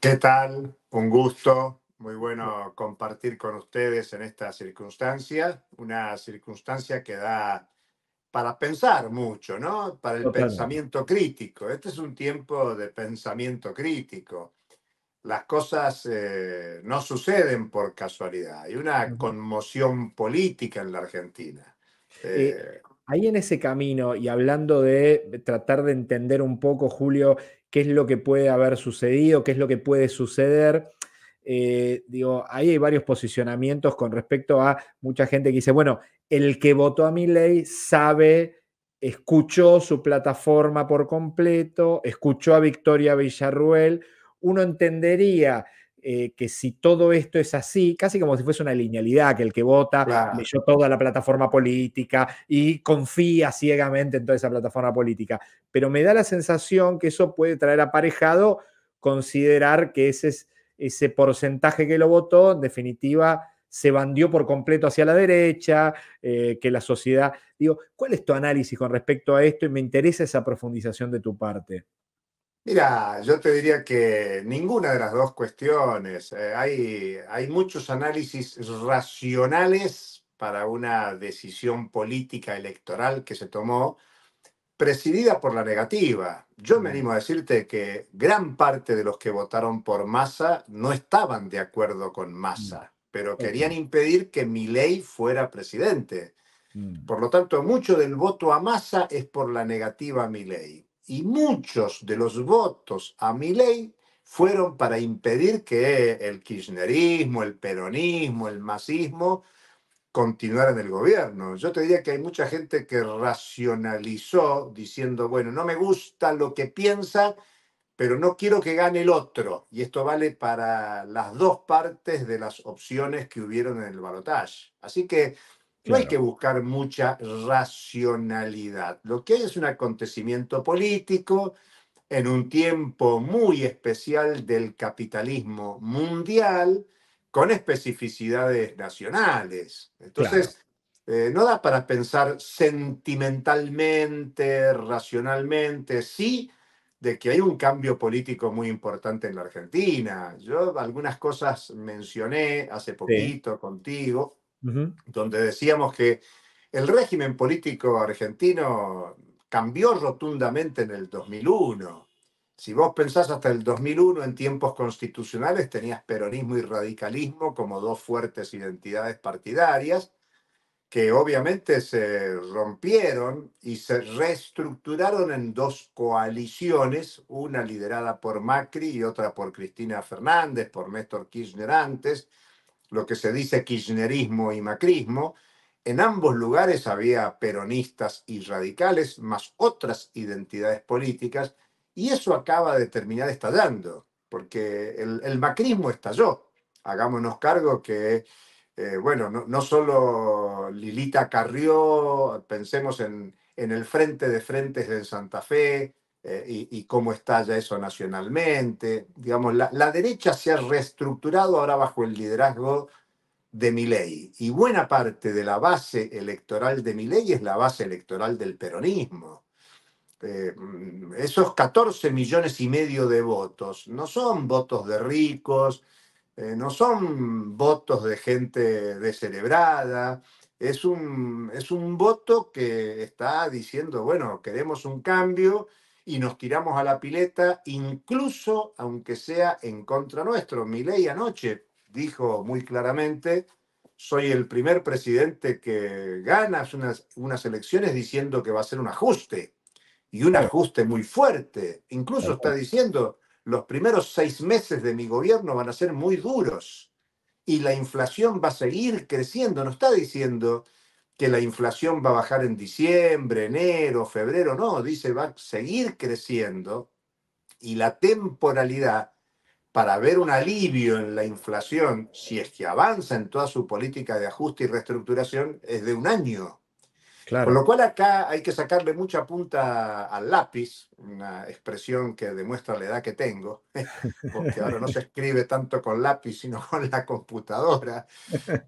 ¿Qué tal? Un gusto. Muy bueno compartir con ustedes en esta circunstancia, una circunstancia que da para pensar mucho, ¿no? Para el pensamiento crítico. Este es un tiempo de pensamiento crítico. Las cosas eh, no suceden por casualidad. Hay una conmoción política en la Argentina. Ahí en ese camino y hablando de tratar de entender un poco, Julio, qué es lo que puede haber sucedido, qué es lo que puede suceder. Eh, digo, ahí hay varios posicionamientos con respecto a mucha gente que dice, bueno, el que votó a mi ley sabe, escuchó su plataforma por completo, escuchó a Victoria Villarruel, uno entendería eh, que si todo esto es así, casi como si fuese una linealidad, que el que vota leyó toda la plataforma política y confía ciegamente en toda esa plataforma política. Pero me da la sensación que eso puede traer aparejado considerar que ese, ese porcentaje que lo votó, en definitiva, se bandió por completo hacia la derecha, eh, que la sociedad... Digo, ¿cuál es tu análisis con respecto a esto? Y me interesa esa profundización de tu parte. Mira, yo te diría que ninguna de las dos cuestiones. Eh, hay, hay muchos análisis racionales para una decisión política electoral que se tomó presidida por la negativa. Yo me animo a decirte que gran parte de los que votaron por Massa no estaban de acuerdo con mm. Massa, pero querían impedir que Milei fuera presidente. Mm. Por lo tanto, mucho del voto a Massa es por la negativa a Milei y muchos de los votos a mi ley fueron para impedir que el kirchnerismo, el peronismo, el masismo continuaran el gobierno. Yo te diría que hay mucha gente que racionalizó diciendo, bueno, no me gusta lo que piensa, pero no quiero que gane el otro. Y esto vale para las dos partes de las opciones que hubieron en el balotaje. Así que no hay que buscar mucha racionalidad. Lo que hay es un acontecimiento político en un tiempo muy especial del capitalismo mundial con especificidades nacionales. Entonces, eh, no da para pensar sentimentalmente, racionalmente, sí, de que hay un cambio político muy importante en la Argentina. Yo algunas cosas mencioné hace poquito contigo donde decíamos que el régimen político argentino cambió rotundamente en el 2001. Si vos pensás hasta el 2001 en tiempos constitucionales tenías peronismo y radicalismo como dos fuertes identidades partidarias que obviamente se rompieron y se reestructuraron en dos coaliciones, una liderada por Macri y otra por Cristina Fernández, por Néstor Kirchner antes, lo que se dice kirchnerismo y macrismo, en ambos lugares había peronistas y radicales, más otras identidades políticas, y eso acaba de terminar estallando, porque el, macrismo estalló. Hagámonos cargo que, eh, bueno, no, no, solo Lilita Carrió, pensemos en, en el Frente de Frentes de Santa Fe, eh, y, cómo está ya eso nacionalmente. Digamos, la, derecha se ha reestructurado ahora bajo el liderazgo de Milei y buena parte de la base electoral de Milei es la base electoral del peronismo. Eh, mm, esos 14 millones y medio de votos no son votos de ricos, eh, no son votos de gente descerebrada, es es un voto que está diciendo, bueno, queremos un cambio y nos tiramos a la pileta, incluso aunque sea en contra nuestro. ley anoche dijo muy claramente, soy el primer presidente que gana unas, unas elecciones diciendo que va a ser un ajuste, y un ajuste muy fuerte. Incluso está diciendo, los primeros seis meses de mi gobierno van a ser muy duros y la inflación va a seguir creciendo. No está diciendo que la inflación va a bajar en diciembre, enero, febrero, no, dice va a seguir creciendo y la temporalidad para ver un alivio en la inflación, si es que avanza en toda su política de ajuste y reestructuración, es de un año. Por Con lo cual acá hay que sacarle mucha punta al lápiz, una expresión que demuestra la edad que tengo, porque ahora no se escribe tanto con lápiz, sino con la computadora.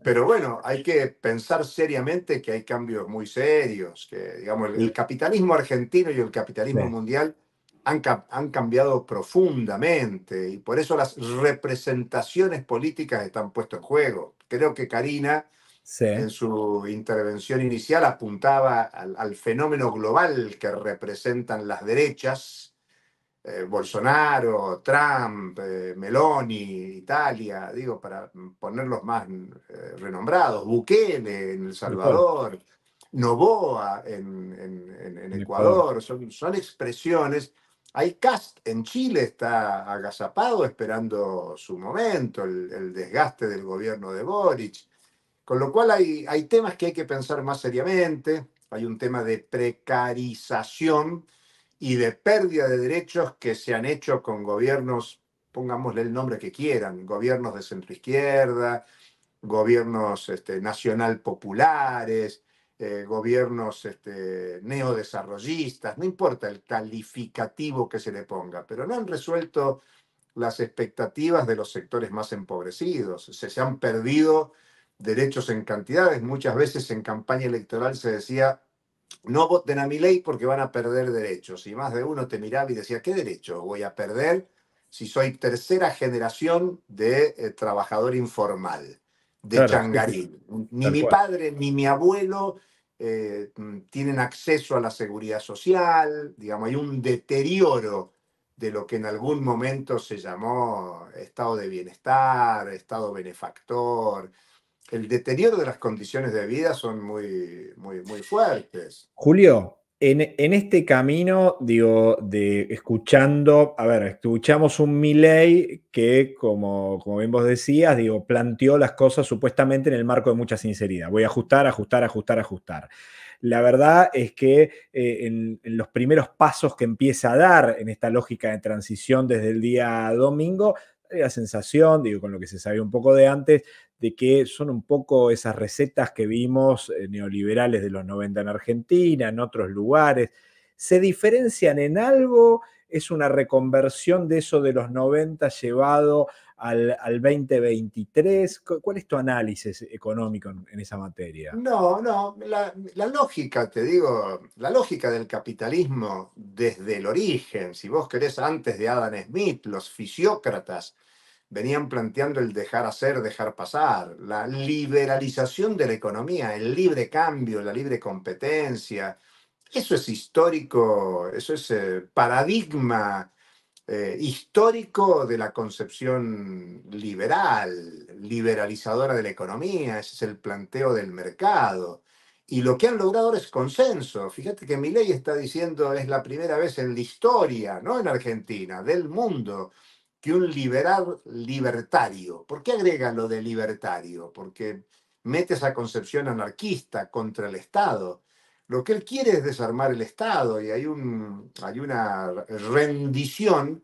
Pero bueno, hay que pensar seriamente que hay cambios muy serios, que digamos, el, capitalismo argentino y el capitalismo mundial han, han cambiado profundamente y por eso las representaciones políticas están puestas en juego. Creo que Karina en su intervención inicial apuntaba al, fenómeno global que representan las derechas, eh, Bolsonaro, Trump, eh, Meloni, Italia, digo, para ponerlos más eh, renombrados, Bukele en El Salvador, Novoa en, Ecuador, son, expresiones. Hay cast en Chile, está agazapado esperando su momento, el desgaste del gobierno de Boric. Con lo cual hay, hay temas que hay que pensar más seriamente, hay un tema de precarización y de pérdida de derechos que se han hecho con gobiernos, pongámosle el nombre que quieran, gobiernos de centroizquierda, gobiernos este, nacional populares, eh, gobiernos este, neodesarrollistas, no importa el calificativo que se le ponga, pero no han resuelto las expectativas de los sectores más empobrecidos, se, se han perdido derechos en cantidades. Muchas veces en campaña electoral se decía, no voten a mi ley porque van a perder derechos. Y más de uno te miraba y decía, ¿qué derecho voy a perder si soy tercera generación de eh, trabajador informal, de changarín? Ni mi padre ni mi abuelo eh, tienen acceso a la seguridad social, digamos, hay un deterioro de lo que en algún momento se llamó estado de bienestar, estado benefactor, el deterioro de las condiciones de vida son muy, muy, muy fuertes. Julio, en, este camino, digo, de escuchando, a ver, escuchamos un Milley que, como, como bien vos decías, digo, planteó las cosas supuestamente en el marco de mucha sinceridad. Voy a ajustar, ajustar, ajustar, ajustar. La verdad es que eh, en, en, los primeros pasos que empieza a dar en esta lógica de transición desde el día domingo, la sensación, digo, con lo que se sabía un poco de antes, de que son un poco esas recetas que vimos eh, neoliberales de los 90 en Argentina, en otros lugares. ¿Se diferencian en algo? ¿Es una reconversión de eso de los 90 llevado al, 2023? ¿Cuál es tu análisis económico en, esa materia? No, no, la, lógica, te digo, la lógica del capitalismo desde el origen, si vos querés, antes de Adam Smith, los fisiócratas, venían planteando el dejar hacer, dejar pasar, la liberalización de la economía, el libre cambio, la libre competencia. Eso es histórico, eso es eh, paradigma eh, histórico de la concepción liberal, liberalizadora de la economía, ese es el planteo del mercado. Y lo que han logrado ahora es consenso. Fíjate que mi ley está diciendo es la primera vez en la historia, no en Argentina, del mundo, un liberal libertario. ¿Por qué agrega lo de libertario? Porque mete esa concepción anarquista contra el Estado. Lo que él quiere es desarmar el Estado y hay, un, hay una rendición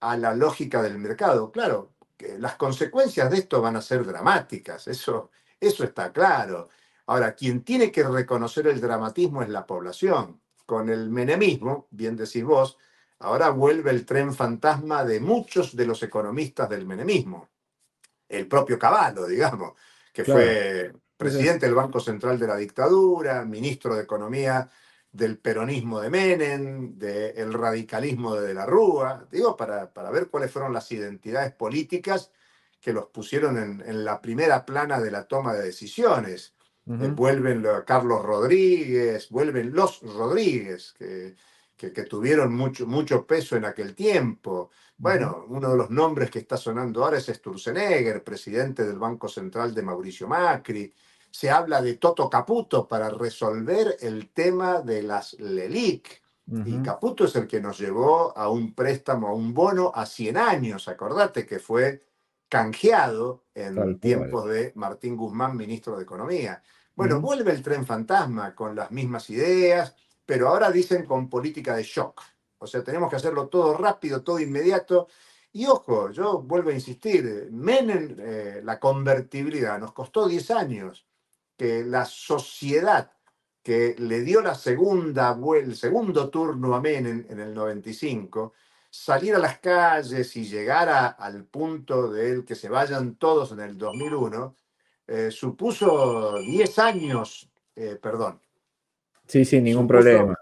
a la lógica del mercado. Claro, que las consecuencias de esto van a ser dramáticas, eso, eso está claro. Ahora, quien tiene que reconocer el dramatismo es la población. Con el menemismo, bien decís vos, Ahora vuelve el tren fantasma de muchos de los economistas del menemismo. El propio Caballo, digamos, que fue presidente del Banco Central de la dictadura, ministro de Economía del peronismo de Menem, del radicalismo de, de la Rúa, digo, para, para, ver cuáles fueron las identidades políticas que los pusieron en, la primera plana de la toma de decisiones. Eh, vuelven vuelven Carlos Rodríguez, vuelven los Rodríguez, que que, tuvieron mucho, mucho peso en aquel tiempo. Bueno, uno de los nombres que está sonando ahora es Sturzenegger, presidente del Banco Central de Mauricio Macri. Se habla de Toto Caputo para resolver el tema de las LELIC. Y Caputo es el que nos llevó a un préstamo, a un bono a 100 años, acordate que fue canjeado en tiempos de Martín Guzmán, ministro de Economía. Bueno, vuelve el tren fantasma con las mismas ideas, pero ahora dicen con política de shock. O sea, tenemos que hacerlo todo rápido, todo inmediato. Y ojo, yo vuelvo a insistir, Menem, eh, la convertibilidad, nos costó 10 años que la sociedad que le dio la segunda, el segundo turno a Menem en el 95, salir a las calles y llegar al punto de que se vayan todos en el 2001, eh, supuso 10 años, eh, perdón, Sí, sí, ningún problema.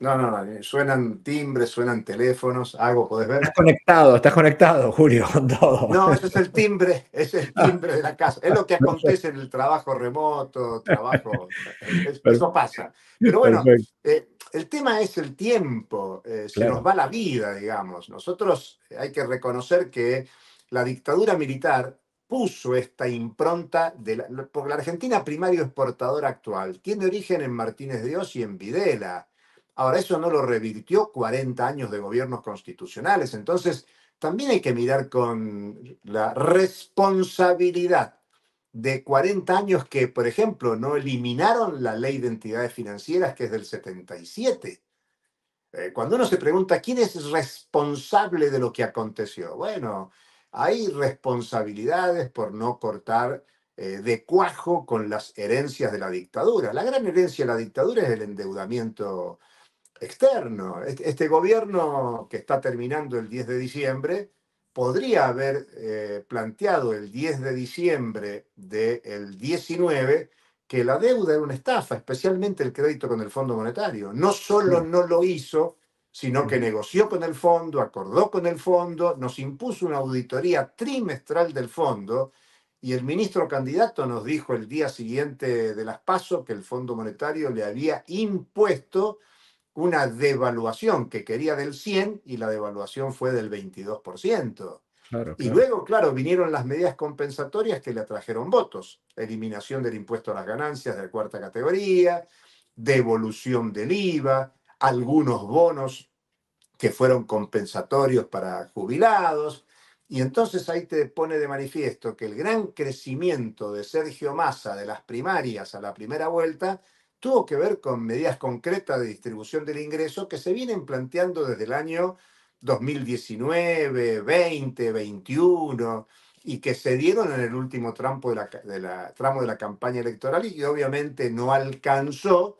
No, no, no, eh, suenan timbres, suenan teléfonos, algo, podés ver. Estás conectado, estás conectado, Julio, con todo. No, ese es el timbre, es el timbre de la casa. Es lo que acontece en el trabajo remoto, trabajo. Eso pasa. Pero bueno, eh, el tema es el tiempo, eh, se nos va la vida, digamos. Nosotros hay que reconocer que la dictadura militar puso esta impronta, de la, porque la Argentina primario exportador actual tiene origen en Martínez de y en Videla. Ahora, eso no lo revirtió 40 años de gobiernos constitucionales. Entonces, también hay que mirar con la responsabilidad de 40 años que, por ejemplo, no eliminaron la ley de entidades financieras, que es del 77. Eh, cuando uno se pregunta quién es responsable de lo que aconteció, bueno, hay responsabilidades por no cortar eh, de cuajo con las herencias de la dictadura. La gran herencia de la dictadura es el endeudamiento externo. Este gobierno que está terminando el 10 de diciembre podría haber eh, planteado el 10 de diciembre del 19 que la deuda era una estafa, especialmente el crédito con el Fondo Monetario. No solo no lo hizo, sino que negoció con el fondo, acordó con el fondo, nos impuso una auditoría trimestral del fondo y el ministro candidato nos dijo el día siguiente de las pasos que el Fondo Monetario le había impuesto una devaluación que quería del 100 y la devaluación fue del 22%. Y luego, claro, vinieron las medidas compensatorias que le atrajeron votos. Eliminación del impuesto a las ganancias de cuarta categoría, devolución del IVA, algunos bonos que fueron compensatorios para jubilados. Y entonces ahí te pone de manifiesto que el gran crecimiento de Sergio Massa de las primarias a la primera vuelta tuvo que ver con medidas concretas de distribución del ingreso que se vienen planteando desde el año 2019, 20, 21 y que se dieron en el último tramo de la, tramo de la campaña electoral y que obviamente no alcanzó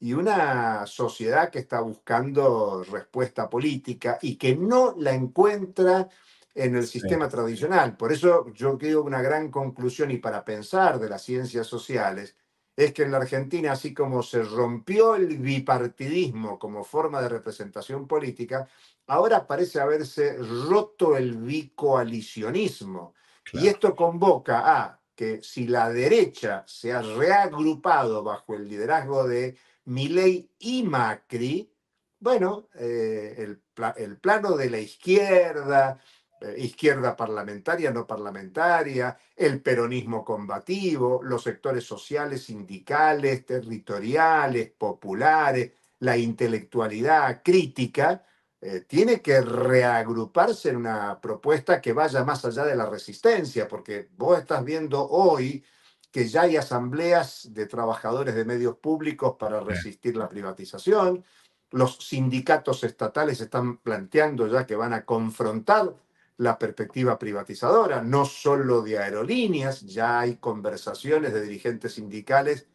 y una sociedad que está buscando respuesta política y que no la encuentra en el sistema tradicional. Por eso yo creo una gran conclusión y para pensar de las ciencias sociales es que en la Argentina, así como se rompió el bipartidismo como forma de representación política, ahora parece haberse roto el bicoalicionismo. Y esto convoca a que si la derecha se ha reagrupado bajo el liderazgo de Milei y Macri, bueno, eh, el, plano de la izquierda, eh, izquierda parlamentaria, no parlamentaria, el peronismo combativo, los sectores sociales, sindicales, territoriales, populares, la intelectualidad crítica, eh, tiene que reagruparse en una propuesta que vaya más allá de la resistencia, porque vos estás viendo hoy que ya hay asambleas de trabajadores de medios públicos para resistir la privatización, los sindicatos estatales están planteando ya que van a confrontar la perspectiva privatizadora, no solo de aerolíneas, ya hay conversaciones de dirigentes sindicales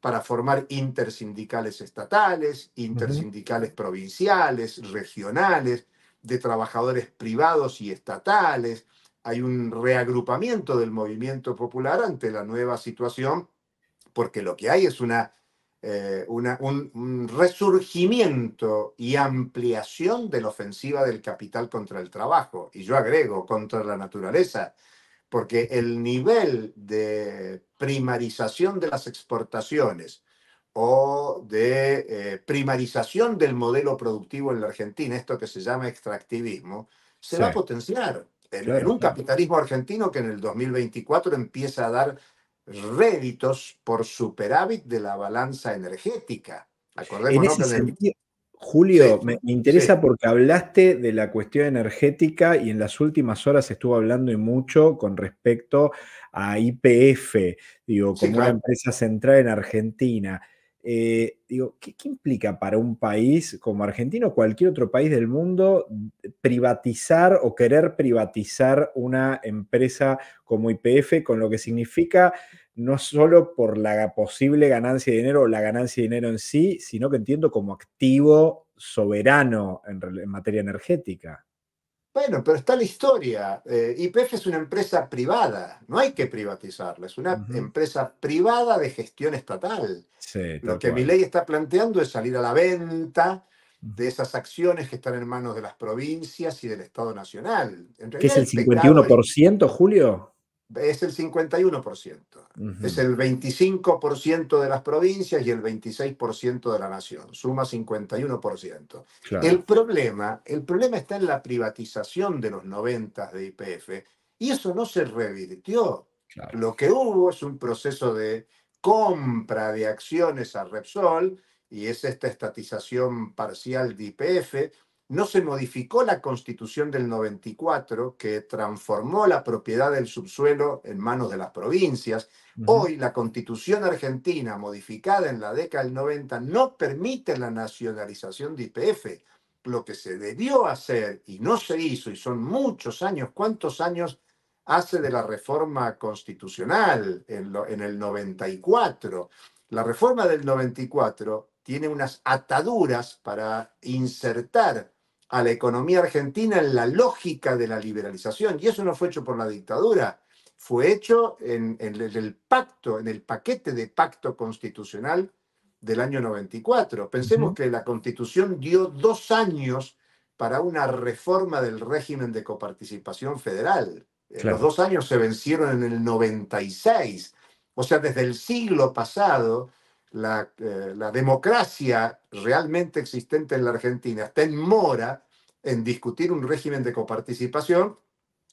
para formar intersindicales estatales, intersindicales provinciales, regionales, de trabajadores privados y estatales, hay un reagrupamiento del movimiento popular ante la nueva situación, porque lo que hay es una, eh, un, resurgimiento y ampliación de la ofensiva del capital contra el trabajo, y yo agrego, contra la naturaleza, porque el nivel de primarización de las exportaciones o de eh, primarización del modelo productivo en la Argentina, esto que se llama extractivismo, se va a potenciar en, un capitalismo argentino que en el 2024 empieza a dar réditos por superávit de la balanza energética. Julio, me, interesa porque hablaste de la cuestión energética y en las últimas horas estuvo hablando y mucho con respecto a IPF, digo, como una empresa central en Argentina. Eh, digo, ¿qué, implica para un país como Argentina o cualquier otro país del mundo eh, privatizar o querer privatizar una empresa como IPF con lo que significa no solo por la posible ganancia de dinero o la ganancia de dinero en sí, sino que entiendo como activo soberano en materia energética? Bueno, pero está la historia. Eh, IPF es una empresa privada, no hay que privatizarla, es una empresa privada de gestión estatal. Lo que mi ley está planteando es salir a la venta de esas acciones que están en manos de las provincias y del Estado Nacional. ¿Qué es el 51%, Julio? es el 51%. Es el 25% de las provincias y el 26% de la nación. Suma 51%. El, problema, el problema está en la privatización de los 90 de IPF y eso no se revirtió. Lo que hubo es un proceso de compra de acciones a Repsol y es esta estatización parcial de IPF no se modificó la constitución del 94 que transformó la propiedad del subsuelo en manos de las provincias. Hoy la constitución argentina modificada en la década del 90 no permite la nacionalización de IPF. Lo que se debió hacer y no se hizo, y son muchos años, ¿cuántos años hace de la reforma constitucional en, en el 94? La reforma del 94 tiene unas ataduras para insertar a la economía argentina en la lógica de la liberalización. Y eso no fue hecho por la dictadura, fue hecho en, el pacto, en el paquete de pacto constitucional del año 94. Pensemos que la constitución dio dos años para una reforma del régimen de coparticipación federal. Los dos años se vencieron en el 96. O sea, desde el siglo pasado eh, la, democracia realmente existente en la Argentina está en mora en discutir un régimen de coparticipación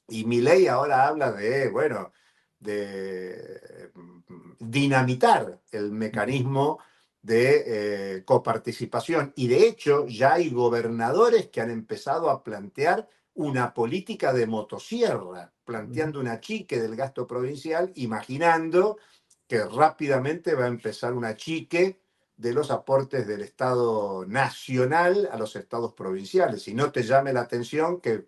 y mi ley ahora habla de, bueno, de mm, dinamitar el mecanismo de eh, coparticipación. Y de hecho ya hay gobernadores que han empezado a plantear una política de motosierra, planteando una chique del gasto provincial, imaginando que rápidamente va a empezar una chique de los aportes del Estado nacional a los estados provinciales. Y no te llame la atención que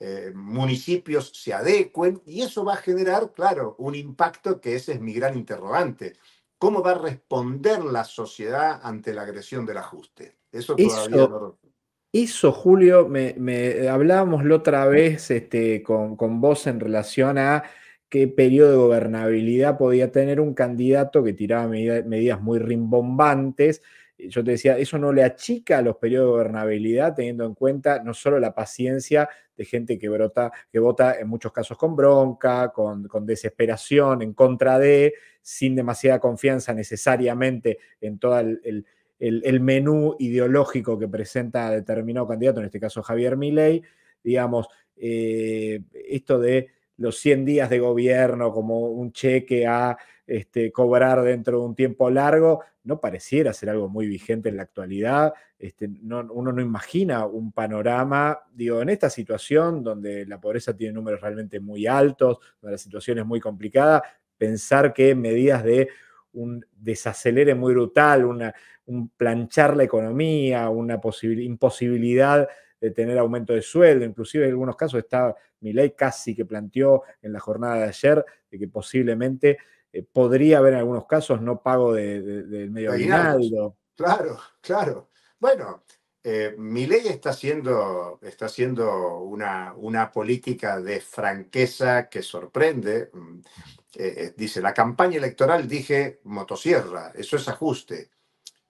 eh, municipios se adecuen y eso va a generar, claro, un impacto que ese es mi gran interrogante. ¿Cómo va a responder la sociedad ante la agresión del ajuste? Eso todavía no... eso Julio, me, hablábamos la otra vez este, con vos en relación a qué periodo de gobernabilidad podía tener un candidato que tiraba medidas muy rimbombantes. Eh, yo te decía, eso no le achica a los periodos de gobernabilidad, teniendo en cuenta no solo la paciencia de gente que, brota, que vota en muchos casos con bronca, con, desesperación, en contra de, sin demasiada confianza necesariamente en todo el, menú ideológico que presenta determinado candidato, en este caso Javier Milei, digamos, eh, esto de los 100 días de gobierno como un cheque a este, cobrar dentro de un tiempo largo, no pareciera ser algo muy vigente en la actualidad. Este, uno no imagina un panorama, digo, en esta situación donde la pobreza tiene números realmente muy altos, donde la situación es muy complicada, pensar que medidas de un desacelere muy brutal, un planchar la economía, una imposibilidad de tener aumento de sueldo, inclusive en algunos casos está ley casi que planteó en la jornada de ayer de que posiblemente eh, podría haber en algunos casos no pago del de, medio aguinaldo. Claro, claro. Bueno, eh, mi ley está haciendo, está una, una política de franqueza que sorprende. Mm, eh, dice, la campaña electoral dije motosierra, eso es ajuste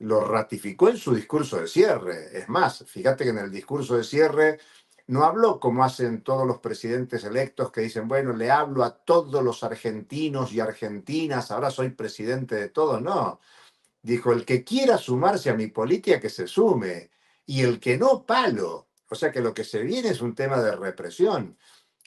lo ratificó en su discurso de cierre. Es más, fíjate que en el discurso de cierre no habló como hacen todos los presidentes electos que dicen, bueno, le hablo a todos los argentinos y argentinas, ahora soy presidente de todo. No, dijo, el que quiera sumarse a mi política, que se sume, y el que no, palo. O sea que lo que se viene es un tema de represión.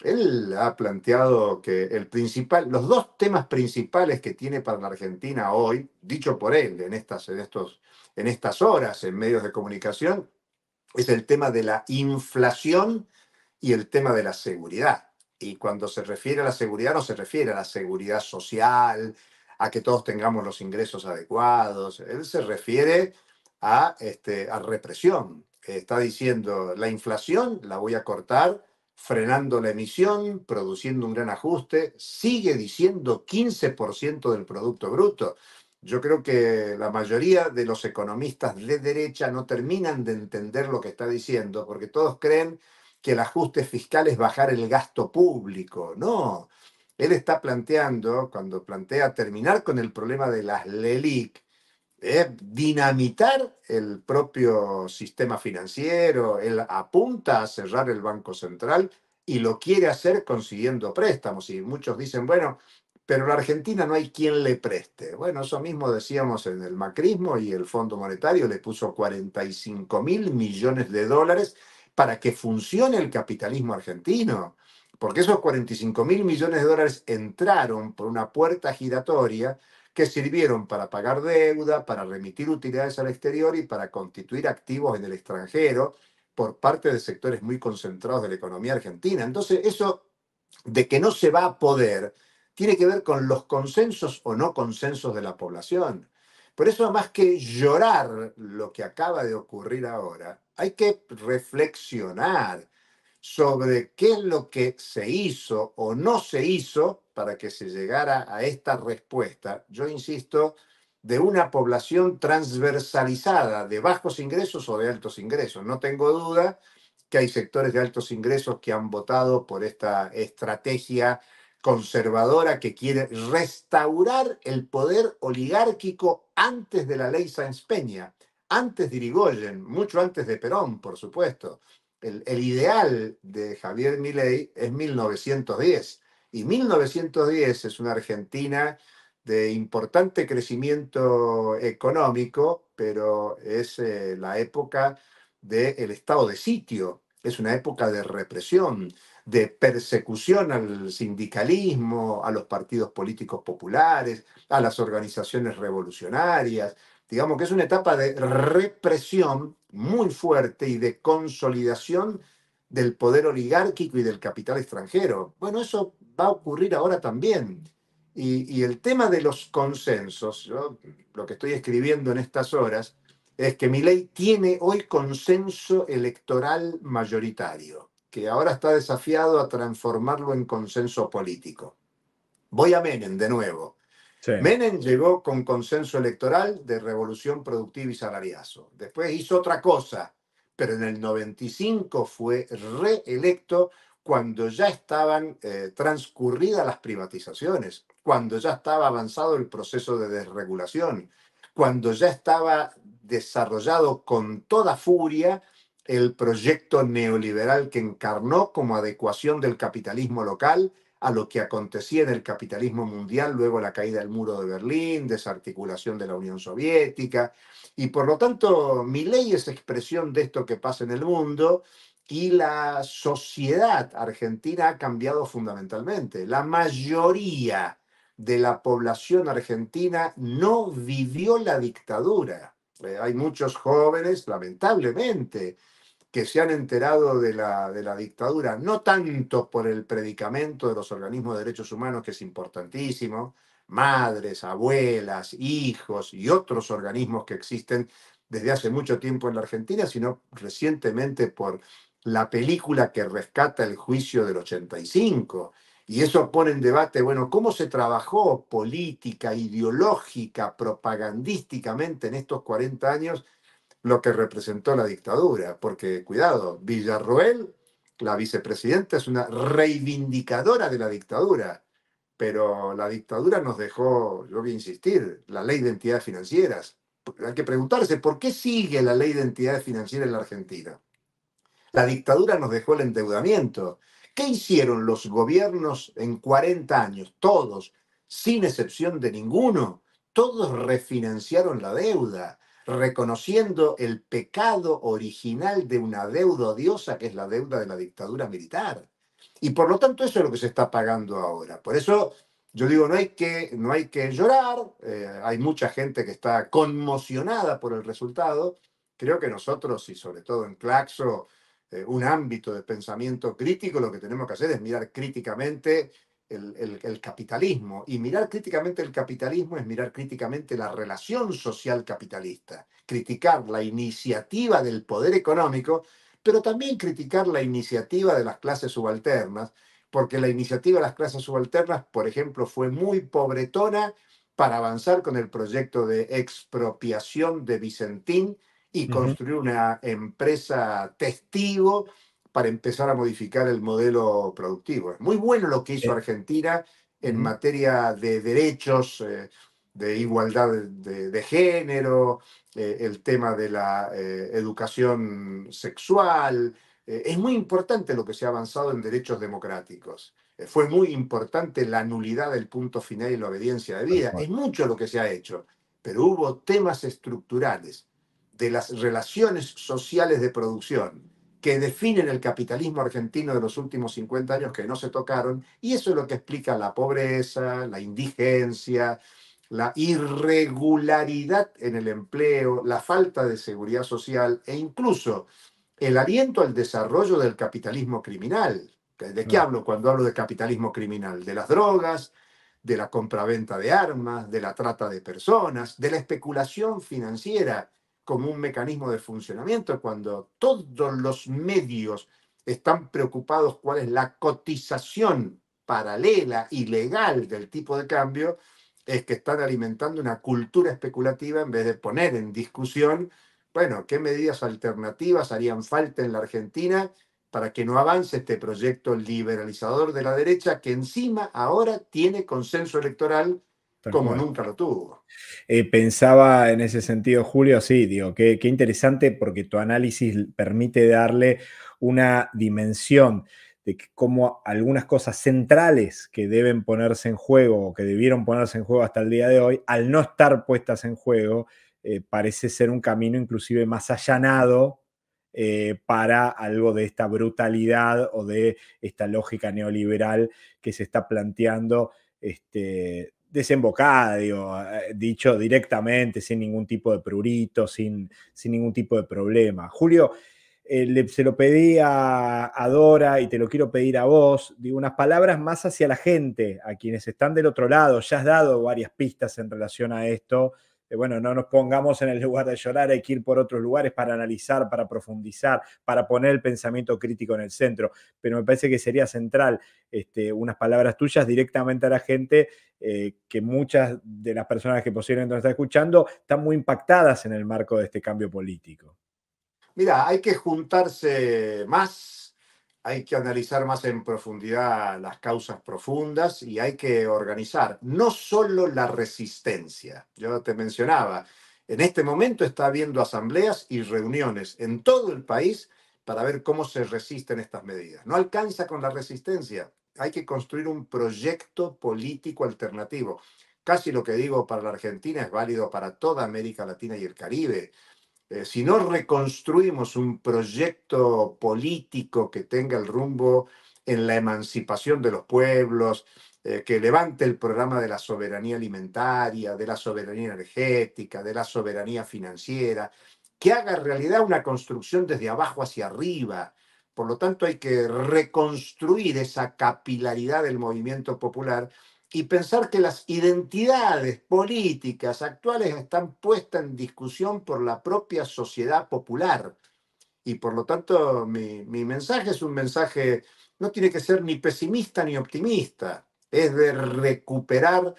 Él ha planteado que el principal, los dos temas principales que tiene para la Argentina hoy, dicho por él en estas, en estos, en estas horas en medios de comunicación, es el tema de la inflación y el tema de la seguridad. Y cuando se refiere a la seguridad, no se refiere a la seguridad social, a que todos tengamos los ingresos adecuados. Él se refiere a, este, a represión. Está diciendo, la inflación la voy a cortar frenando la emisión, produciendo un gran ajuste, sigue diciendo 15% del Producto Bruto. Yo creo que la mayoría de los economistas de derecha no terminan de entender lo que está diciendo, porque todos creen que el ajuste fiscal es bajar el gasto público. No, él está planteando, cuando plantea terminar con el problema de las LELIC, es dinamitar el propio sistema financiero, él apunta a cerrar el Banco Central y lo quiere hacer consiguiendo préstamos. Y muchos dicen, bueno, pero la Argentina no hay quien le preste. Bueno, eso mismo decíamos en el macrismo y el Fondo Monetario le puso 45 mil millones de dólares para que funcione el capitalismo argentino. Porque esos 45 mil millones de dólares entraron por una puerta giratoria que sirvieron para pagar deuda, para remitir utilidades al exterior y para constituir activos en el extranjero por parte de sectores muy concentrados de la economía argentina. Entonces, eso de que no se va a poder tiene que ver con los consensos o no consensos de la población. Por eso, más que llorar lo que acaba de ocurrir ahora, hay que reflexionar sobre qué es lo que se hizo o no se hizo para que se llegara a esta respuesta, yo insisto, de una población transversalizada de bajos ingresos o de altos ingresos. No tengo duda que hay sectores de altos ingresos que han votado por esta estrategia conservadora que quiere restaurar el poder oligárquico antes de la ley Sáenz Peña, antes de Irigoyen, mucho antes de Perón, por supuesto. El, ideal de Javier Milei es 1910. Y 1910 es una Argentina de importante crecimiento económico, pero es eh, la época del estado de sitio, es una época de represión, mm. de persecución al sindicalismo, a los partidos políticos populares, a las organizaciones revolucionarias. Digamos que es una etapa de represión muy fuerte y de consolidación del poder oligárquico y del capital extranjero. Bueno, eso va a ocurrir ahora también. Y, el tema de los consensos, lo que estoy escribiendo en estas horas, es que mi ley tiene hoy consenso electoral mayoritario, que ahora está desafiado a transformarlo en consenso político. Voy a Menem de nuevo. Menem llegó con consenso electoral de revolución productiva y salariazo. Después hizo otra cosa, pero en el 95 fue reelecto cuando ya estaban eh, transcurridas las privatizaciones, cuando ya estaba avanzado el proceso de desregulación, cuando ya estaba desarrollado con toda furia el proyecto neoliberal que encarnó como adecuación del capitalismo local a lo que acontecía en el capitalismo mundial luego la caída del muro de Berlín, desarticulación de la Unión Soviética, y por lo tanto mi ley es expresión de esto que pasa en el mundo y la sociedad argentina ha cambiado fundamentalmente. La mayoría de la población argentina no vivió la dictadura. Eh, hay muchos jóvenes, lamentablemente, que se han enterado de la, de la dictadura, no tanto por el predicamento de los organismos de derechos humanos, que es importantísimo, madres, abuelas, hijos y otros organismos que existen desde hace mucho tiempo en la Argentina, sino recientemente por la película que rescata el juicio del 85. Y eso pone en debate, bueno, cómo se trabajó política, ideológica, propagandísticamente en estos 40 años lo que representó la dictadura, porque cuidado, Villarroel, la vicepresidenta, es una reivindicadora de la dictadura, pero la dictadura nos dejó, yo voy a insistir, la ley de entidades financieras. Hay que preguntarse, ¿por qué sigue la ley de entidades financieras en la Argentina? La dictadura nos dejó el endeudamiento. ¿Qué hicieron los gobiernos en 40 años? Todos, sin excepción de ninguno, todos refinanciaron la deuda reconociendo el pecado original de una deuda odiosa que es la deuda de la dictadura militar. Y por lo tanto eso es lo que se está pagando ahora. Por eso yo digo, no hay que, no hay que llorar, eh, hay mucha gente que está conmocionada por el resultado. Creo que nosotros, y sobre todo en Claxo, eh, un ámbito de pensamiento crítico, lo que tenemos que hacer es mirar críticamente el, capitalismo. Y mirar críticamente el capitalismo es mirar críticamente la relación social capitalista, criticar la iniciativa del poder económico, pero también criticar la iniciativa de las clases subalternas, porque la iniciativa de las clases subalternas, por ejemplo, fue muy pobretona para avanzar con el proyecto de expropiación de Vicentín y construir una empresa testigo para empezar a modificar el modelo productivo. Es muy bueno lo que hizo Argentina en materia de derechos, eh, de igualdad de, género, eh, el tema de la eh, educación sexual. es muy importante lo que se ha avanzado en derechos democráticos. fue muy importante la nulidad del punto final y la obediencia de vida. Es mucho lo que se ha hecho, pero hubo temas estructurales de las relaciones sociales de producción que definen el capitalismo argentino de los últimos 50 años que no se tocaron, y eso es lo que explica la pobreza, la indigencia, la irregularidad en el empleo, la falta de seguridad social e incluso el aliento al desarrollo del capitalismo criminal. ¿De qué mm. hablo cuando hablo de capitalismo criminal? De las drogas, de la compraventa de armas, de la trata de personas, de la especulación financiera como un mecanismo de funcionamiento, cuando todos los medios están preocupados cuál es la cotización paralela y legal del tipo de cambio, es que están alimentando una cultura especulativa en vez de poner en discusión, bueno, qué medidas alternativas harían falta en la Argentina para que no avance este proyecto liberalizador de la derecha que encima ahora tiene consenso electoral como nunca lo tuvo. Eh, pensaba en ese sentido, Julio, sí, digo, qué, interesante porque tu análisis permite darle una dimensión de cómo algunas cosas centrales que deben ponerse en juego o que debieron ponerse en juego hasta el día de hoy, al no estar puestas en juego, eh, parece ser un camino inclusive más allanado eh, para algo de esta brutalidad o de esta lógica neoliberal que se está planteando este, desembocada, digo, eh, dicho directamente, sin ningún tipo de prurito, sin, ningún tipo de problema. Julio, eh, le, se lo pedí a, a, Dora y te lo quiero pedir a vos, digo, unas palabras más hacia la gente, a quienes están del otro lado, ya has dado varias pistas en relación a esto, eh, bueno, no nos pongamos en el lugar de llorar, hay que ir por otros lugares para analizar, para profundizar, para poner el pensamiento crítico en el centro. Pero me parece que sería central este, unas palabras tuyas directamente a la gente, eh, que muchas de las personas que posiblemente nos están escuchando están muy impactadas en el marco de este cambio político. Mira, hay que juntarse más hay que analizar más en profundidad las causas profundas y hay que organizar no solo la resistencia. Yo te mencionaba, en este momento está habiendo asambleas y reuniones en todo el país para ver cómo se resisten estas medidas. No alcanza con la resistencia, hay que construir un proyecto político alternativo. Casi lo que digo para la Argentina es válido para toda América Latina y el Caribe. Eh, si no reconstruimos un proyecto político que tenga el rumbo en la emancipación de los pueblos, eh, que levante el programa de la soberanía alimentaria, de la soberanía energética, de la soberanía financiera, que haga realidad una construcción desde abajo hacia arriba. Por lo tanto, hay que reconstruir esa capilaridad del movimiento popular y pensar que las identidades políticas actuales están puestas en discusión por la propia sociedad popular. Y por lo tanto, mi, mensaje es un mensaje, no tiene que ser ni pesimista ni optimista, es de recuperar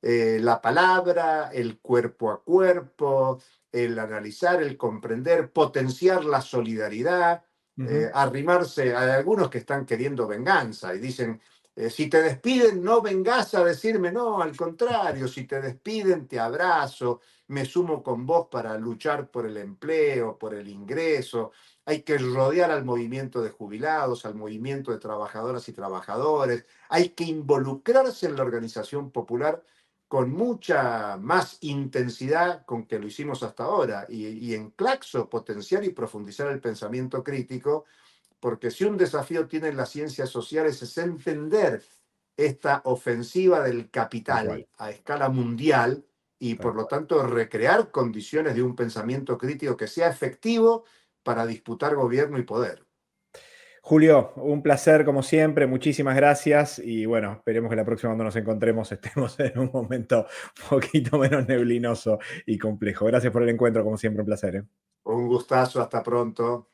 eh, la palabra, el cuerpo a cuerpo, el analizar, el comprender, potenciar la solidaridad, eh, arrimarse a algunos que están queriendo venganza y dicen, eh, si te despiden, no vengas a decirme, no, al contrario, si te despiden, te abrazo, me sumo con vos para luchar por el empleo, por el ingreso. Hay que rodear al movimiento de jubilados, al movimiento de trabajadoras y trabajadores. Hay que involucrarse en la organización popular con mucha más intensidad con que lo hicimos hasta ahora y, y en claxo potenciar y profundizar el pensamiento crítico porque si un desafío tienen las ciencias sociales es entender esta ofensiva del capital a escala mundial y por lo tanto recrear condiciones de un pensamiento crítico que sea efectivo para disputar gobierno y poder. Julio, un placer como siempre, muchísimas gracias y bueno, esperemos que la próxima cuando nos encontremos estemos en un momento un poquito menos neblinoso y complejo. Gracias por el encuentro, como siempre, un placer. ¿eh? Un gustazo, hasta pronto.